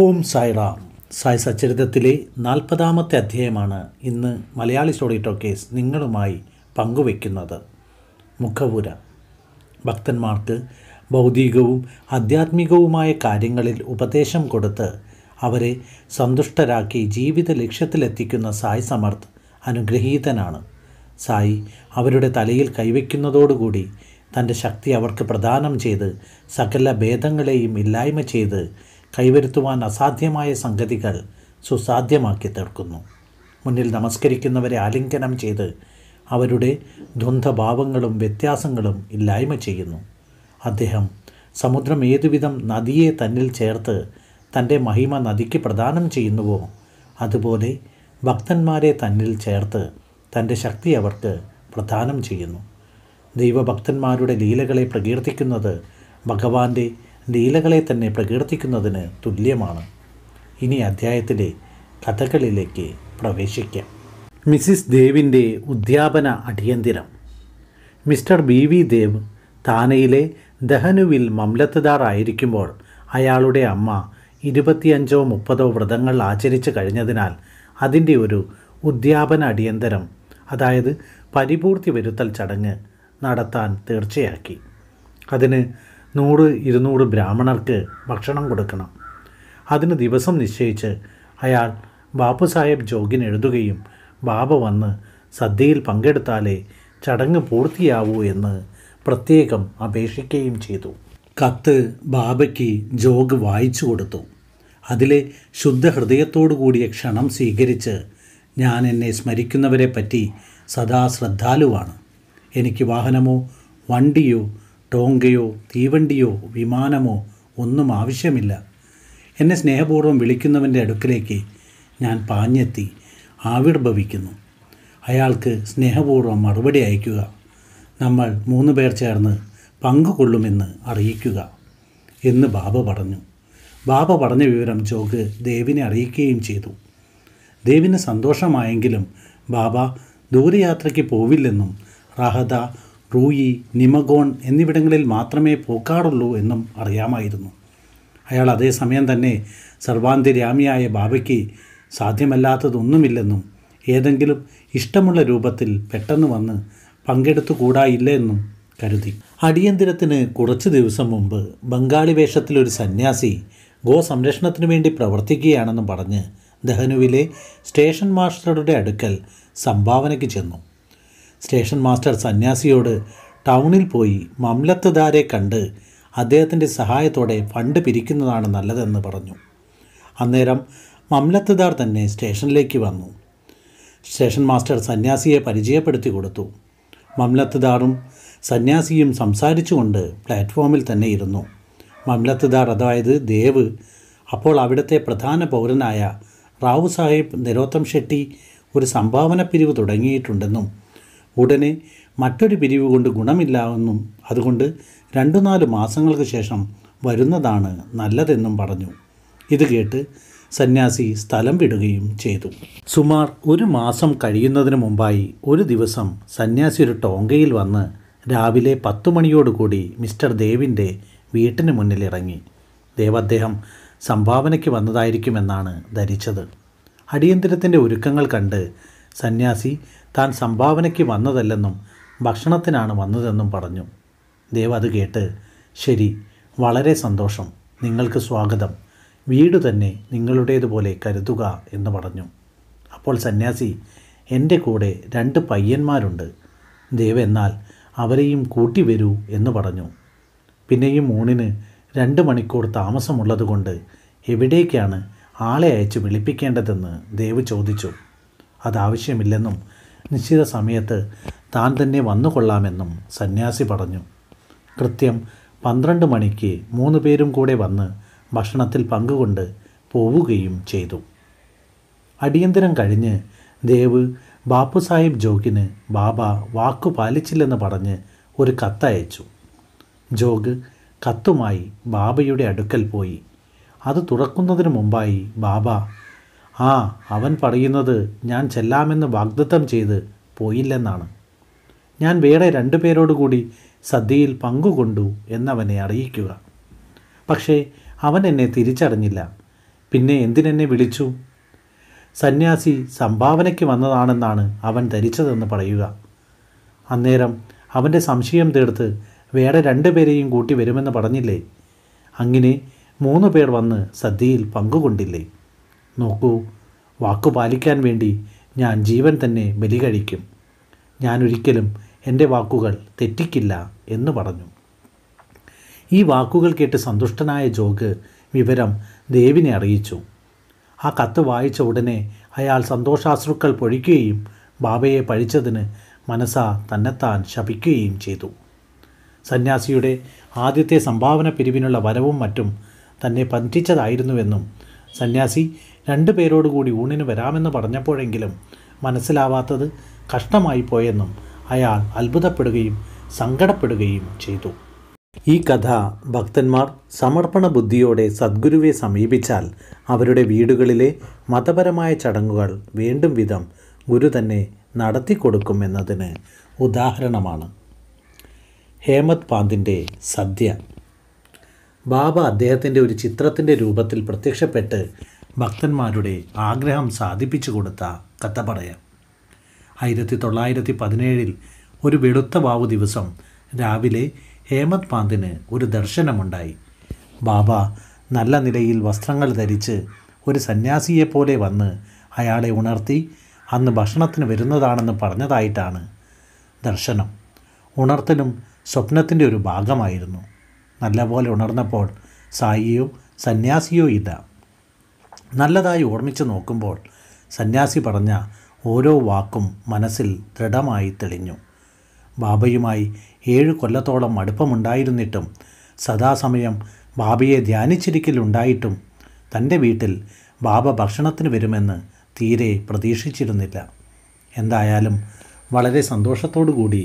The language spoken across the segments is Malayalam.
ഓം സായിറാം സായി സച്ചരിതത്തിലെ നാൽപ്പതാമത്തെ അധ്യായമാണ് ഇന്ന് മലയാളി സ്റ്റോറി ടോക്കേസ് നിങ്ങളുമായി പങ്കുവെക്കുന്നത് മുഖപുര ഭക്തന്മാർക്ക് ഭൗതികവും ആധ്യാത്മികവുമായ കാര്യങ്ങളിൽ ഉപദേശം കൊടുത്ത് അവരെ സന്തുഷ്ടരാക്കി ജീവിത ലക്ഷ്യത്തിലെത്തിക്കുന്ന സായി സമർത്ഥ് അനുഗ്രഹീതനാണ് സായി അവരുടെ തലയിൽ കൈവയ്ക്കുന്നതോടുകൂടി തൻ്റെ ശക്തി അവർക്ക് പ്രദാനം ചെയ്ത് സകല ഭേദങ്ങളെയും ഇല്ലായ്മ ചെയ്ത് കൈവരുത്തുവാൻ അസാധ്യമായ സംഗതികൾ സുസാധ്യമാക്കി തീർക്കുന്നു മുന്നിൽ നമസ്കരിക്കുന്നവരെ ആലിംഗനം ചെയ്ത് അവരുടെ ദ്വന്ദ്ഭാവങ്ങളും വ്യത്യാസങ്ങളും ഇല്ലായ്മ ചെയ്യുന്നു അദ്ദേഹം സമുദ്രം ഏതുവിധം നദിയെ തന്നിൽ ചേർത്ത് തൻ്റെ മഹിമ നദിക്ക് പ്രദാനം ചെയ്യുന്നുവോ അതുപോലെ ഭക്തന്മാരെ തന്നിൽ ചേർത്ത് തൻ്റെ ശക്തി അവർക്ക് പ്രദാനം ചെയ്യുന്നു ദൈവഭക്തന്മാരുടെ ലീലകളെ പ്രകീർത്തിക്കുന്നത് ഭഗവാന്റെ ലീലകളെ തന്നെ പ്രകീർത്തിക്കുന്നതിന് തുല്യമാണ് ഇനി അധ്യായത്തിലെ കഥകളിലേക്ക് പ്രവേശിക്കാം മിസ്സിസ് ദേവിൻ്റെ ഉദ്യാപന അടിയന്തിരം മിസ്റ്റർ ബി വി ദേവ് താനയിലെ ദഹനുവിൽ മംലത്തുദാർ ആയിരിക്കുമ്പോൾ അയാളുടെ അമ്മ ഇരുപത്തിയഞ്ചോ മുപ്പതോ വ്രതങ്ങൾ ആചരിച്ചു കഴിഞ്ഞതിനാൽ അതിൻ്റെ ഒരു ഉദ്യാപന അടിയന്തരം അതായത് പരിപൂർത്തി വരുത്തൽ ചടങ്ങ് നടത്താൻ തീർച്ചയാക്കി അതിന് നൂറ് ഇരുന്നൂറ് ബ്രാഹ്മണർക്ക് ഭക്ഷണം കൊടുക്കണം അതിന് ദിവസം നിശ്ചയിച്ച് അയാൾ ബാപ്പു സാഹേബ് ജോഗിന് എഴുതുകയും ബാബ വന്ന് സദ്യയിൽ പങ്കെടുത്താലേ ചടങ്ങ് പൂർത്തിയാവൂ എന്ന് പ്രത്യേകം അപേക്ഷിക്കുകയും ചെയ്തു കത്ത് ബാബയ്ക്ക് ജോഗ് വായിച്ചു കൊടുത്തു അതിലെ ശുദ്ധഹൃദയത്തോടു കൂടിയ ക്ഷണം സ്വീകരിച്ച് ഞാൻ എന്നെ സ്മരിക്കുന്നവരെ പറ്റി സദാ ശ്രദ്ധാലുവാണ് എനിക്ക് വാഹനമോ വണ്ടിയോ ടോങ്കയോ തീവണ്ടിയോ വിമാനമോ ഒന്നും ആവശ്യമില്ല എന്നെ സ്നേഹപൂർവ്വം വിളിക്കുന്നവൻ്റെ അടുക്കിലേക്ക് ഞാൻ പാഞ്ഞെത്തി ആവിർഭവിക്കുന്നു അയാൾക്ക് സ്നേഹപൂർവ്വം മറുപടി അയയ്ക്കുക നമ്മൾ മൂന്ന് പേർ ചേർന്ന് പങ്കുകൊള്ളുമെന്ന് അറിയിക്കുക എന്ന് ബാബ പറഞ്ഞു ബാബ പറഞ്ഞ വിവരം ജോഗ് ദേവിനെ അറിയിക്കുകയും ചെയ്തു ദേവിന് സന്തോഷമായെങ്കിലും ബാബ ദൂരയാത്രയ്ക്ക് പോവില്ലെന്നും റഹദ റൂയി നിമഗോൺ എന്നിവിടങ്ങളിൽ മാത്രമേ പോക്കാറുള്ളൂ എന്നും അറിയാമായിരുന്നു അയാൾ അതേസമയം തന്നെ സർവാന്തിരാമിയായ ബാബയ്ക്ക് സാധ്യമല്ലാത്തതൊന്നുമില്ലെന്നും ഏതെങ്കിലും ഇഷ്ടമുള്ള രൂപത്തിൽ പെട്ടെന്ന് വന്ന് പങ്കെടുത്തുകൂടായില്ല എന്നും കരുതി അടിയന്തിരത്തിന് കുറച്ച് ദിവസം മുമ്പ് ബംഗാളി വേഷത്തിലൊരു സന്യാസി ഗോസംരക്ഷണത്തിനു വേണ്ടി പ്രവർത്തിക്കുകയാണെന്നും പറഞ്ഞ് ദഹനുവിലെ സ്റ്റേഷൻ മാസ്റ്ററുടെ അടുക്കൽ സംഭാവനയ്ക്ക് ചെന്നു സ്റ്റേഷൻ മാസ്റ്റർ സന്യാസിയോട് ടൗണിൽ പോയി മംലത്തുദാരെ കണ്ട് അദ്ദേഹത്തിൻ്റെ സഹായത്തോടെ ഫണ്ട് പിരിക്കുന്നതാണ് നല്ലതെന്ന് പറഞ്ഞു അന്നേരം മംലത്തുദാർ തന്നെ സ്റ്റേഷനിലേക്ക് വന്നു സ്റ്റേഷൻ മാസ്റ്റർ സന്യാസിയെ പരിചയപ്പെടുത്തി കൊടുത്തു മംലത്തുദാറും സന്യാസിയും സംസാരിച്ചുകൊണ്ട് പ്ലാറ്റ്ഫോമിൽ തന്നെ ഇരുന്നു മംലത്തുദാർ അതായത് ദേവ് അപ്പോൾ അവിടുത്തെ പ്രധാന പൗരനായ റാവു സാഹിബ് നിരോത്തം ഷെട്ടി ഒരു സംഭാവന പിരിവ് തുടങ്ങിയിട്ടുണ്ടെന്നും ഉടനെ മറ്റൊരു പിരിവ് കൊണ്ട് ഗുണമില്ലാവെന്നും അതുകൊണ്ട് രണ്ടു നാല് മാസങ്ങൾക്ക് ശേഷം വരുന്നതാണ് നല്ലതെന്നും പറഞ്ഞു ഇത് കേട്ട് സന്യാസി സ്ഥലം വിടുകയും ചെയ്തു സുമാർ ഒരു മാസം കഴിയുന്നതിന് മുമ്പായി ഒരു ദിവസം സന്യാസി ഒരു ടോങ്കയിൽ വന്ന് രാവിലെ പത്തുമണിയോടുകൂടി മിസ്റ്റർ ദേവിൻ്റെ വീട്ടിന് മുന്നിലിറങ്ങി ദേവ് അദ്ദേഹം സംഭാവനയ്ക്ക് വന്നതായിരിക്കുമെന്നാണ് ധരിച്ചത് അടിയന്തരത്തിൻ്റെ ഒരുക്കങ്ങൾ കണ്ട് സന്യാസി താൻ സംഭാവനയ്ക്ക് വന്നതല്ലെന്നും ഭക്ഷണത്തിനാണ് വന്നതെന്നും പറഞ്ഞു ദേവ് അത് കേട്ട് ശരി വളരെ സന്തോഷം നിങ്ങൾക്ക് സ്വാഗതം വീട് തന്നെ നിങ്ങളുടേതുപോലെ കരുതുക എന്ന് പറഞ്ഞു അപ്പോൾ സന്യാസി എൻ്റെ കൂടെ രണ്ട് പയ്യന്മാരുണ്ട് ദേവ് എന്നാൽ അവരെയും കൂട്ടി വരൂ എന്ന് പറഞ്ഞു പിന്നെയും ഊണിന് രണ്ട് മണിക്കൂർ താമസമുള്ളതുകൊണ്ട് എവിടേക്കാണ് ആളെ അയച്ച് വിളിപ്പിക്കേണ്ടതെന്ന് ദേവ് ചോദിച്ചു അതാവശ്യമില്ലെന്നും നിശ്ചിത സമയത്ത് താൻ തന്നെ വന്നുകൊള്ളാമെന്നും സന്യാസി പറഞ്ഞു കൃത്യം പന്ത്രണ്ട് മണിക്ക് മൂന്ന് പേരും കൂടെ വന്ന് ഭക്ഷണത്തിൽ പങ്കുകൊണ്ട് പോവുകയും ചെയ്തു അടിയന്തരം കഴിഞ്ഞ് ദേവ് ബാപ്പു സാഹിബ് ജോഗിന് ബാബ വാക്കു പാലിച്ചില്ലെന്ന് പറഞ്ഞ് ഒരു കത്തയച്ചു ജോഗ് കത്തുമായി ബാബയുടെ അടുക്കൽ പോയി അത് തുറക്കുന്നതിന് മുമ്പായി ബാബ ആ അവൻ പറയുന്നത് ഞാൻ ചെല്ലാമെന്ന് വാഗ്ദത്തം ചെയ്ത് പോയില്ലെന്നാണ് ഞാൻ വേറെ രണ്ടു പേരോടുകൂടി സദ്യയിൽ പങ്കുകൊണ്ടു എന്നവനെ അറിയിക്കുക പക്ഷേ അവൻ എന്നെ തിരിച്ചറിഞ്ഞില്ല പിന്നെ എന്തിനെന്നെ വിളിച്ചു സന്യാസി സംഭാവനയ്ക്ക് വന്നതാണെന്നാണ് അവൻ ധരിച്ചതെന്ന് പറയുക അന്നേരം അവൻ്റെ സംശയം തീർത്ത് വേറെ രണ്ടു പേരെയും കൂട്ടി വരുമെന്ന് പറഞ്ഞില്ലേ അങ്ങനെ മൂന്ന് പേർ വന്ന് സദ്യയിൽ പങ്കുകൊണ്ടില്ലേ നോക്കൂ വാക്കു പാലിക്കാൻ വേണ്ടി ഞാൻ ജീവൻ തന്നെ ബലി കഴിക്കും ഞാനൊരിക്കലും എൻ്റെ വാക്കുകൾ തെറ്റിക്കില്ല എന്ന് പറഞ്ഞു ഈ വാക്കുകൾ കേട്ട് സന്തുഷ്ടനായ ജോഗ് വിവരം ദേവിനെ അറിയിച്ചു ആ കത്ത് വായിച്ച ഉടനെ അയാൾ സന്തോഷാശ്രുക്കൾ പൊഴിക്കുകയും ബാബയെ പഴിച്ചതിന് മനസ്സ തന്നെത്താൻ ശപിക്കുകയും ചെയ്തു സന്യാസിയുടെ ആദ്യത്തെ സംഭാവന പിരിവിനുള്ള വരവും മറ്റും തന്നെ പറ്റിച്ചതായിരുന്നുവെന്നും സന്യാസി രണ്ടു പേരോട് കൂടി ഊണിന് വരാമെന്ന് പറഞ്ഞപ്പോഴെങ്കിലും മനസ്സിലാവാത്തത് കഷ്ടമായി പോയെന്നും അയാൾ അത്ഭുതപ്പെടുകയും സങ്കടപ്പെടുകയും ചെയ്തു ഈ കഥ ഭക്തന്മാർ സമർപ്പണ ബുദ്ധിയോടെ സദ്ഗുരുവെ സമീപിച്ചാൽ അവരുടെ വീടുകളിലെ മതപരമായ ചടങ്ങുകൾ വേണ്ടും വിധം ഗുരു തന്നെ നടത്തിക്കൊടുക്കും എന്നതിന് ഉദാഹരണമാണ് ഹേമത് പാന്തിൻ്റെ സദ്യ ബാബ അദ്ദേഹത്തിൻ്റെ ഒരു ചിത്രത്തിൻ്റെ രൂപത്തിൽ പ്രത്യക്ഷപ്പെട്ട് ഭക്തന്മാരുടെ ആഗ്രഹം സാധിപ്പിച്ചു കൊടുത്ത കഥ പറയാം ആയിരത്തി തൊള്ളായിരത്തി പതിനേഴിൽ ഒരു വെളുത്ത വാവു ദിവസം രാവിലെ ഹേമത് പാന്തിന് ഒരു ദർശനമുണ്ടായി ബാബ നല്ല നിലയിൽ വസ്ത്രങ്ങൾ ധരിച്ച് ഒരു സന്യാസിയെപ്പോലെ വന്ന് അയാളെ ഉണർത്തി അന്ന് ഭക്ഷണത്തിന് വരുന്നതാണെന്ന് പറഞ്ഞതായിട്ടാണ് ദർശനം ഉണർത്തലും സ്വപ്നത്തിൻ്റെ ഒരു ഭാഗമായിരുന്നു നല്ലപോലെ ഉണർന്നപ്പോൾ സായിയോ സന്യാസിയോ ഇല്ല നല്ലതായി ഓർമ്മിച്ചു നോക്കുമ്പോൾ സന്യാസി പറഞ്ഞ ഓരോ വാക്കും മനസ്സിൽ ദൃഢമായി തെളിഞ്ഞു ബാബയുമായി ഏഴ് കൊല്ലത്തോളം അടുപ്പമുണ്ടായിരുന്നിട്ടും സദാസമയം ബാബയെ ധ്യാനിച്ചിരിക്കലുണ്ടായിട്ടും തൻ്റെ വീട്ടിൽ ബാബ ഭക്ഷണത്തിന് വരുമെന്ന് തീരെ പ്രതീക്ഷിച്ചിരുന്നില്ല എന്തായാലും വളരെ സന്തോഷത്തോടുകൂടി കൂടി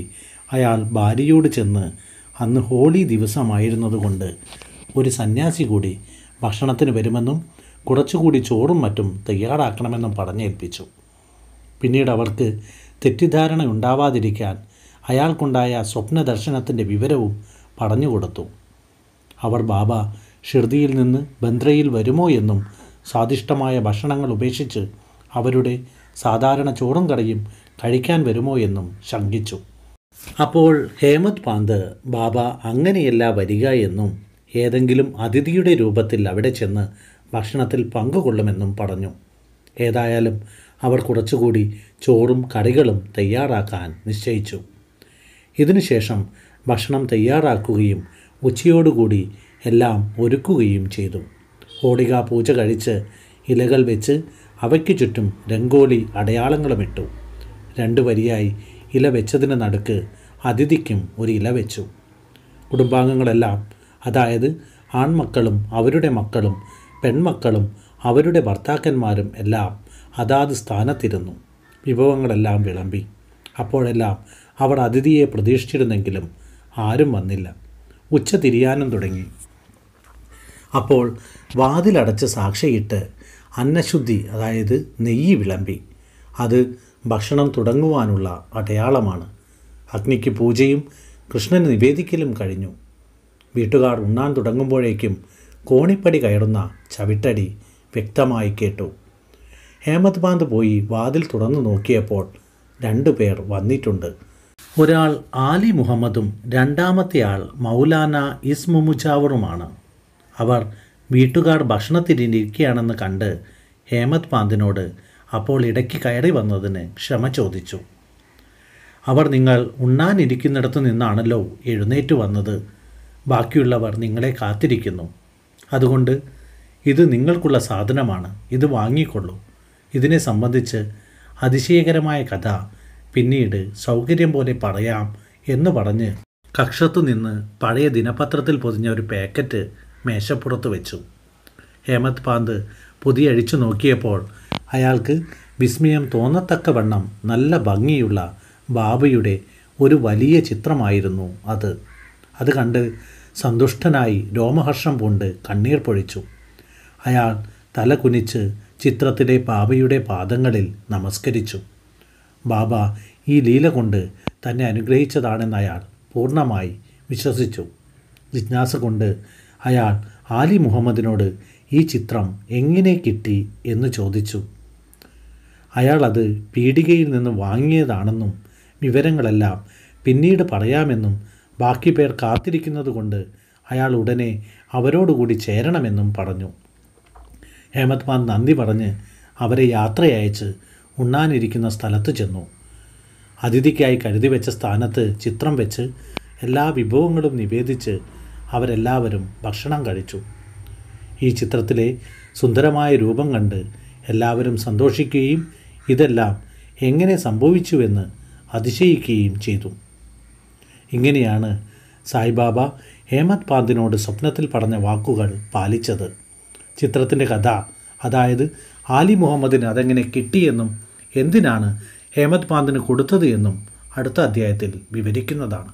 അയാൾ ഭാര്യയോട് ചെന്ന് അന്ന് ഹോളി ദിവസമായിരുന്നതുകൊണ്ട് ഒരു സന്യാസി കൂടി ഭക്ഷണത്തിന് വരുമെന്നും കുറച്ചുകൂടി ചോറും മറ്റും തയ്യാറാക്കണമെന്നും പറഞ്ഞേൽപ്പിച്ചു പിന്നീട് അവർക്ക് തെറ്റിദ്ധാരണ ഉണ്ടാവാതിരിക്കാൻ അയാൾക്കുണ്ടായ സ്വപ്ന ദർശനത്തിൻ്റെ വിവരവും പറഞ്ഞു കൊടുത്തു അവർ ബാബ ഷിർദിയിൽ നിന്ന് ബന്ദ്രയിൽ വരുമോ എന്നും സ്വാദിഷ്ടമായ ഭക്ഷണങ്ങൾ ഉപേക്ഷിച്ച് അവരുടെ സാധാരണ ചോറും കറിയും കഴിക്കാൻ വരുമോ എന്നും ശങ്കിച്ചു അപ്പോൾ ഹേമത് പാന്ത് ബാബ അങ്ങനെയല്ല വരിക എന്നും ഏതെങ്കിലും അതിഥിയുടെ രൂപത്തിൽ അവിടെ ചെന്ന് ഭക്ഷണത്തിൽ പങ്കുകൊള്ളുമെന്നും പറഞ്ഞു ഏതായാലും അവർ കുറച്ചുകൂടി ചോറും കറികളും തയ്യാറാക്കാൻ നിശ്ചയിച്ചു ഇതിനുശേഷം ഭക്ഷണം തയ്യാറാക്കുകയും ഉച്ചയോടുകൂടി എല്ലാം ഒരുക്കുകയും ചെയ്തു ഹോളിക പൂജ കഴിച്ച് ഇലകൾ വെച്ച് അവയ്ക്ക് ചുറ്റും രംഗോലി അടയാളങ്ങളുമിട്ടു രണ്ടു വരിയായി ഇല വെച്ചതിന് നടുക്ക് അതിഥിക്കും ഒരു ഇല വെച്ചു കുടുംബാംഗങ്ങളെല്ലാം അതായത് ആൺമക്കളും അവരുടെ മക്കളും പെൺമക്കളും അവരുടെ ഭർത്താക്കന്മാരും എല്ലാം അതാത് സ്ഥാനത്തിരുന്നു വിഭവങ്ങളെല്ലാം വിളമ്പി അപ്പോഴെല്ലാം അവർ അതിഥിയെ പ്രതീക്ഷിച്ചിരുന്നെങ്കിലും ആരും വന്നില്ല ഉച്ച തിരിയാനും തുടങ്ങി അപ്പോൾ വാതിലടച്ച് സാക്ഷിയിട്ട് അന്നശുദ്ധി അതായത് നെയ്യ് വിളമ്പി അത് ഭക്ഷണം തുടങ്ങുവാനുള്ള അടയാളമാണ് അഗ്നിക്ക് പൂജയും കൃഷ്ണന് നിവേദിക്കലും കഴിഞ്ഞു വീട്ടുകാർ ഉണ്ണാൻ തുടങ്ങുമ്പോഴേക്കും കോണിപ്പടി കയറുന്ന ചവിട്ടടി വ്യക്തമായി കേട്ടു ഹേമത് ബാന്ത് പോയി വാതിൽ തുറന്നു നോക്കിയപ്പോൾ രണ്ടു പേർ വന്നിട്ടുണ്ട് ഒരാൾ ആലി മുഹമ്മദും രണ്ടാമത്തെയാൾ മൗലാന ഇസ്മു മുജാവറുമാണ് അവർ വീട്ടുകാർ ഭക്ഷണത്തിരിക്കുകയാണെന്ന് കണ്ട് ഹേമത് പാന്തിനോട് അപ്പോൾ ഇടയ്ക്ക് കയറി വന്നതിന് ക്ഷമ ചോദിച്ചു അവർ നിങ്ങൾ ഉണ്ണാനിരിക്കുന്നിടത്തു നിന്നാണല്ലോ എഴുന്നേറ്റ് വന്നത് ബാക്കിയുള്ളവർ നിങ്ങളെ കാത്തിരിക്കുന്നു അതുകൊണ്ട് ഇത് നിങ്ങൾക്കുള്ള സാധനമാണ് ഇത് വാങ്ങിക്കൊള്ളൂ ഇതിനെ സംബന്ധിച്ച് അതിശയകരമായ കഥ പിന്നീട് സൗകര്യം പോലെ പറയാം എന്ന് പറഞ്ഞ് കക്ഷത്തു നിന്ന് പഴയ ദിനപത്രത്തിൽ പൊതിഞ്ഞ ഒരു പാക്കറ്റ് മേശപ്പുറത്ത് വെച്ചു ഹേമത് പാന്ത് പുതിയ അഴിച്ചു നോക്കിയപ്പോൾ അയാൾക്ക് വിസ്മയം വണ്ണം നല്ല ഭംഗിയുള്ള ബാബയുടെ ഒരു വലിയ ചിത്രമായിരുന്നു അത് അത് കണ്ട് സന്തുഷ്ടനായി രോമഹർഷം പൂണ്ട് കണ്ണീർ പൊഴിച്ചു അയാൾ തല കുനിച്ച് ചിത്രത്തിലെ ബാബയുടെ പാദങ്ങളിൽ നമസ്കരിച്ചു ബാബ ഈ ലീല കൊണ്ട് തന്നെ അനുഗ്രഹിച്ചതാണെന്ന് അയാൾ പൂർണ്ണമായി വിശ്വസിച്ചു ജിജ്ഞാസ കൊണ്ട് അയാൾ ആലി മുഹമ്മദിനോട് ഈ ചിത്രം എങ്ങനെ കിട്ടി എന്ന് ചോദിച്ചു അയാൾ അത് പീടികയിൽ നിന്ന് വാങ്ങിയതാണെന്നും വിവരങ്ങളെല്ലാം പിന്നീട് പറയാമെന്നും ബാക്കി പേർ കൊണ്ട് അയാൾ ഉടനെ അവരോടുകൂടി ചേരണമെന്നും പറഞ്ഞു ഹേമത് മാൻ നന്ദി പറഞ്ഞ് അവരെ യാത്രയച്ച് ഉണ്ണാനിരിക്കുന്ന സ്ഥലത്ത് ചെന്നു അതിഥിക്കായി കരുതി വെച്ച സ്ഥാനത്ത് ചിത്രം വെച്ച് എല്ലാ വിഭവങ്ങളും നിവേദിച്ച് അവരെല്ലാവരും ഭക്ഷണം കഴിച്ചു ഈ ചിത്രത്തിലെ സുന്ദരമായ രൂപം കണ്ട് എല്ലാവരും സന്തോഷിക്കുകയും ഇതെല്ലാം എങ്ങനെ സംഭവിച്ചുവെന്ന് അതിശയിക്കുകയും ചെയ്തു ഇങ്ങനെയാണ് സായിബാബ ഹേമത് പാന്തിനോട് സ്വപ്നത്തിൽ പറഞ്ഞ വാക്കുകൾ പാലിച്ചത് ചിത്രത്തിൻ്റെ കഥ അതായത് ആലി മുഹമ്മദിന് അതെങ്ങനെ കിട്ടിയെന്നും എന്തിനാണ് ഹേമത് പാന്തിന് കൊടുത്തത് എന്നും അടുത്ത അധ്യായത്തിൽ വിവരിക്കുന്നതാണ്